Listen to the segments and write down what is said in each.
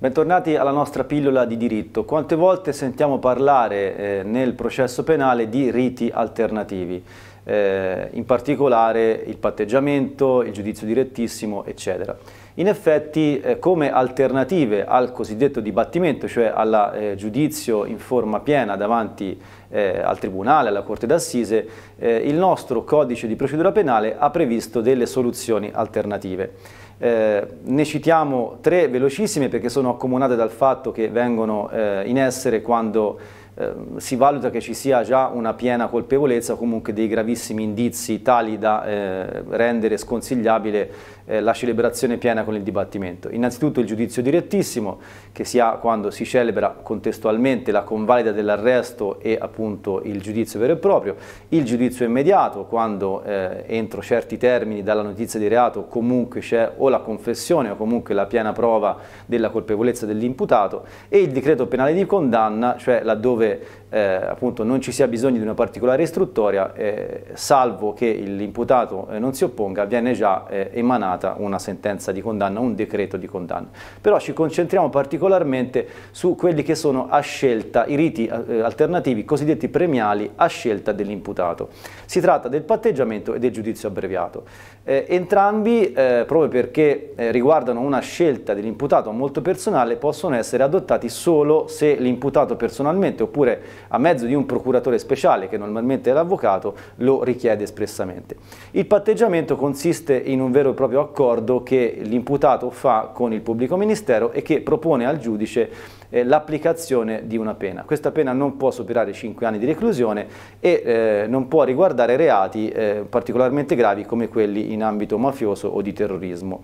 Bentornati alla nostra pillola di diritto. Quante volte sentiamo parlare eh, nel processo penale di riti alternativi, eh, in particolare il patteggiamento, il giudizio direttissimo, eccetera. In effetti, eh, come alternative al cosiddetto dibattimento, cioè al eh, giudizio in forma piena davanti eh, al Tribunale, alla Corte d'Assise, eh, il nostro codice di procedura penale ha previsto delle soluzioni alternative. Eh, ne citiamo tre velocissime perché sono accomunate dal fatto che vengono eh, in essere quando Ehm, si valuta che ci sia già una piena colpevolezza o comunque dei gravissimi indizi tali da eh, rendere sconsigliabile eh, la celebrazione piena con il dibattimento. Innanzitutto il giudizio direttissimo che si ha quando si celebra contestualmente la convalida dell'arresto e appunto il giudizio vero e proprio, il giudizio immediato quando eh, entro certi termini dalla notizia di reato comunque c'è o la confessione o comunque la piena prova della colpevolezza dell'imputato e il decreto penale di condanna, cioè laddove dove eh, appunto non ci sia bisogno di una particolare istruttoria, eh, salvo che l'imputato eh, non si opponga, viene già eh, emanata una sentenza di condanna, un decreto di condanna. Però ci concentriamo particolarmente su quelli che sono a scelta, i riti eh, alternativi cosiddetti premiali a scelta dell'imputato. Si tratta del patteggiamento e del giudizio abbreviato. Eh, entrambi, proprio perché riguardano una scelta dell'imputato molto personale, possono essere adottati solo se l'imputato personalmente oppure a mezzo di un procuratore speciale che normalmente è l'avvocato lo richiede espressamente. Il patteggiamento consiste in un vero e proprio accordo che l'imputato fa con il pubblico ministero e che propone al giudice eh, l'applicazione di una pena. Questa pena non può superare 5 anni di reclusione e eh, non può riguardare reati eh, particolarmente gravi come quelli in ambito mafioso o di terrorismo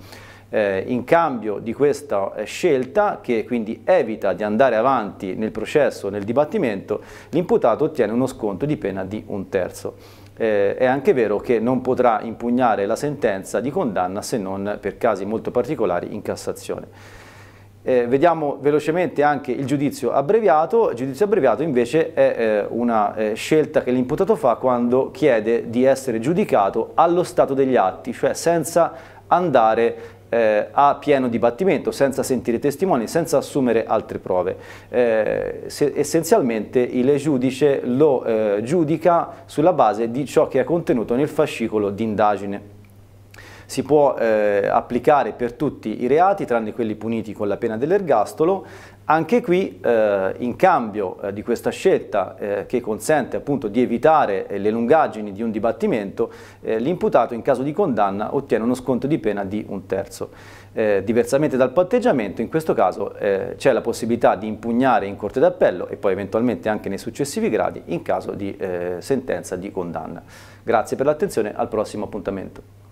eh, in cambio di questa eh, scelta, che quindi evita di andare avanti nel processo, nel dibattimento, l'imputato ottiene uno sconto di pena di un terzo. Eh, è anche vero che non potrà impugnare la sentenza di condanna se non per casi molto particolari in Cassazione. Eh, vediamo velocemente anche il giudizio abbreviato. Il giudizio abbreviato invece è eh, una eh, scelta che l'imputato fa quando chiede di essere giudicato allo stato degli atti, cioè senza andare eh, a pieno dibattimento, senza sentire testimoni, senza assumere altre prove. Eh, se, essenzialmente il giudice lo eh, giudica sulla base di ciò che è contenuto nel fascicolo di indagine si può eh, applicare per tutti i reati tranne quelli puniti con la pena dell'ergastolo. Anche qui eh, in cambio eh, di questa scelta eh, che consente appunto di evitare eh, le lungaggini di un dibattimento, eh, l'imputato in caso di condanna ottiene uno sconto di pena di un terzo. diversamente dal patteggiamento, in questo caso c'è la possibilità di impugnare in Corte d'Appello e poi eventualmente anche nei successivi gradi in caso di sentenza di condanna. Grazie per l'attenzione, al prossimo appuntamento.